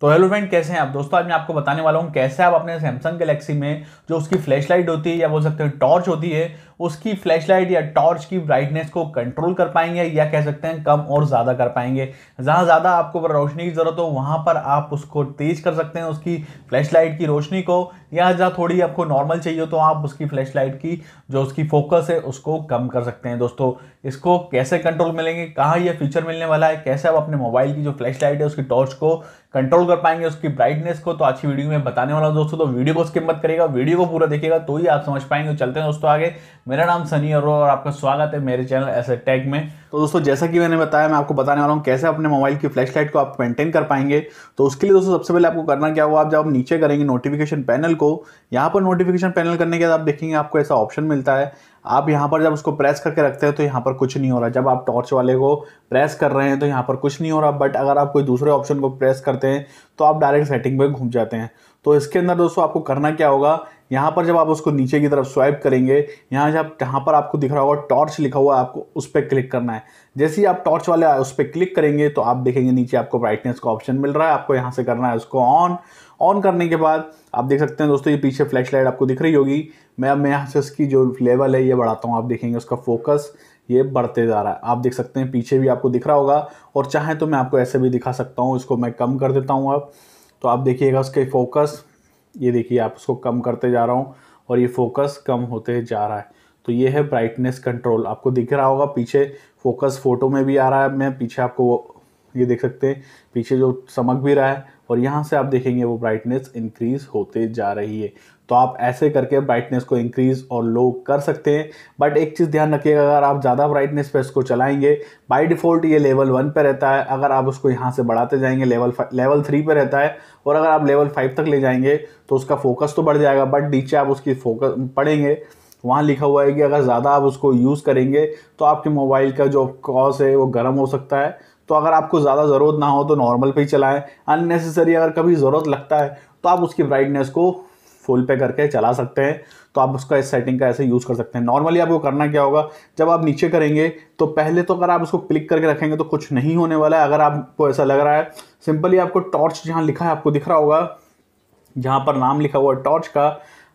तो hello friend कैसे हैं आप दोस्तों आज मैं आपको बताने वाला हूं कैसे आप अपने सैमसंग गैलेक्सी में जो उसकी फ्लैश लाइट होती है या बोल सकते हैं टॉर्च होती है उसकी फ्लैश लाइट या टॉर्च की ब्राइटनेस को कंट्रोल कर पाएंगे या कह सकते हैं कम और ज़्यादा कर पाएंगे जहाँ ज़्यादा आपको रोशनी की ज़रूरत हो वहाँ पर आप उसको तेज कर सकते हैं उसकी फ्लैश लाइट की रोशनी को या जहाँ थोड़ी आपको नॉर्मल चाहिए हो तो आप उसकी लाइट की जो उसकी फोकस है उसको कम कर सकते हैं दोस्तों इसको कैसे कंट्रोल मिलेंगे कहाँ यह फीचर मिलने वाला है कैसे आप अपने मोबाइल की जो लाइट है उसकी टॉर्च को कंट्रोल कर पाएंगे उसकी ब्राइटनेस को तो अच्छी वीडियो में बताने वाला हूँ दोस्तों तो वीडियो को उसकी मत करेगा वीडियो को पूरा देखेगा तो ही आप समझ पाएंगे चलते हैं दोस्तों आगे मेरा नाम सनी अरो और आपका स्वागत है मेरे चैनल ऐसे टैग में तो दोस्तों जैसा कि मैंने बताया मैं आपको बताने वाला हूँ कैसे अपने मोबाइल की लाइट को आप मेंटेन कर पाएंगे तो उसके लिए दोस्तों सबसे पहले आपको करना क्या हुआ आप जब आप नीचे करेंगे नोटिफिकेशन पैनल को यहाँ पर नोटिफिकेशन पैनल करने के बाद आप देखेंगे आपको ऐसा ऑप्शन मिलता है आप यहाँ पर जब उसको प्रेस करके रखते हैं तो यहाँ पर कुछ नहीं हो रहा जब आप टॉर्च वाले को प्रेस कर रहे हैं तो यहाँ पर कुछ नहीं हो रहा बट अगर आप कोई दूसरे ऑप्शन को प्रेस करते हैं तो आप डायरेक्ट सेटिंग में घूम जाते हैं तो इसके अंदर दोस्तों आपको करना क्या होगा यहाँ पर जब आप उसको नीचे की तरफ स्वाइप करेंगे यहाँ जब जहाँ पर आपको दिख रहा होगा टॉर्च लिखा हुआ है आपको उस पर क्लिक करना है जैसे ही आप टॉर्च वाले उस पर क्लिक करेंगे तो आप देखेंगे नीचे आपको ब्राइटनेस का ऑप्शन मिल रहा है आपको यहाँ से करना है उसको ऑन ऑन करने के बाद आप देख सकते हैं दोस्तों ये पीछे फ्लैश लाइट आपको दिख रही होगी मैं अब मैं यहाँ से उसकी जो लेवल है ये बढ़ाता हूँ आप देखेंगे उसका फोकस ये बढ़ते जा रहा है आप देख सकते हैं पीछे भी आपको दिख रहा होगा और चाहें तो मैं आपको ऐसे भी दिखा सकता हूँ इसको मैं कम कर देता हूँ अब तो आप देखिएगा उसके फोकस ये देखिए आप उसको कम करते जा रहा हूँ और ये फोकस कम होते जा रहा है तो ये है ब्राइटनेस कंट्रोल आपको दिख रहा होगा पीछे फोकस फ़ोटो में भी आ रहा है मैं पीछे आपको ये देख सकते हैं पीछे जो चमक भी रहा है और यहाँ से आप देखेंगे वो ब्राइटनेस इंक्रीज़ होते जा रही है तो आप ऐसे करके ब्राइटनेस को इंक्रीज़ और लो कर सकते हैं बट एक चीज़ ध्यान रखिएगा अगर आप ज़्यादा ब्राइटनेस पे इसको चलाएंगे बाय डिफ़ॉल्ट ये लेवल वन पे रहता है अगर आप उसको यहाँ से बढ़ाते जाएंगे लेवल लेवल थ्री पे रहता है और अगर आप लेवल फाइव तक ले जाएंगे तो उसका फोकस तो बढ़ जाएगा बट नीचे आप उसकी फोकस पढ़ेंगे वहाँ लिखा हुआ है कि अगर ज़्यादा आप उसको यूज़ करेंगे तो आपके मोबाइल का जो कॉस है वो गर्म हो सकता है तो अगर आपको ज़्यादा ज़रूरत ना हो तो नॉर्मल पे ही चलाएं अननेसेसरी अगर कभी ज़रूरत लगता है तो आप उसकी ब्राइटनेस को फुल पे करके चला सकते हैं तो आप उसका इस सेटिंग का ऐसे यूज़ कर सकते हैं नॉर्मली आपको करना क्या होगा जब आप नीचे करेंगे तो पहले तो अगर आप उसको क्लिक करके रखेंगे तो कुछ नहीं होने वाला है अगर आपको ऐसा लग रहा है सिंपली आपको टॉर्च जहाँ लिखा है आपको दिख रहा होगा जहाँ पर नाम लिखा हुआ है टॉर्च का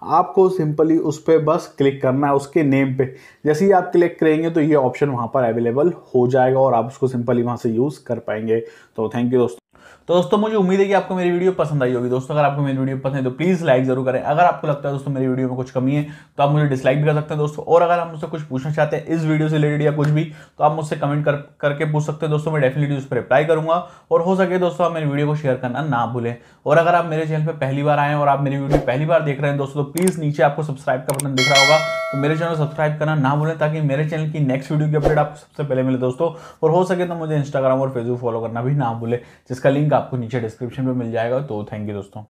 आपको सिंपली उस पर बस क्लिक करना है उसके नेम पे जैसे ही आप क्लिक करेंगे तो ये ऑप्शन वहाँ पर अवेलेबल हो जाएगा और आप उसको सिंपली वहाँ से यूज़ कर पाएंगे तो थैंक यू दोस्तों तो दोस्तों मुझे उम्मीद है कि आपको मेरी वीडियो पसंद आई होगी दोस्तों अगर आपको मेरी वीडियो पसंद है तो प्लीज़ लाइक जरूर करें अगर आपको लगता है दोस्तों मेरी वीडियो में कुछ कमी है तो आप मुझे डिसलाइक भी कर सकते हैं दोस्तों और अगर आप मुझसे कुछ पूछना चाहते हैं इस वीडियो से रिलेटेड या कुछ भी तो आप मुझसे कमेंट कर करके पूछ सकते हैं दोस्तों मैं डेफिनेटली उस पर रिप्लाई करूंगा और हो सके दोस्तों आप मेरी वीडियो को शेयर करना ना भूलें और अगर आप मेरे चैनल पर पहली बार आए और आप मेरी वीडियो पहली बार देख रहे हैं दोस्तों तो प्लीज़ नीचे आपको सब्सक्राइब का बटन दिख रहा होगा तो मेरे चैनल सब्सक्राइब करना ना भूलें ताकि मेरे चैनल की नेक्स्ट वीडियो की अपडेट आपको सबसे पहले मिले दोस्तों और हो सके तो मुझे इंस्टाग्राम और फेसबुक फॉलो करना भी ना भूलें जिसका लिंक आपको नीचे डिस्क्रिप्शन में मिल जाएगा तो थैंक यू दोस्तों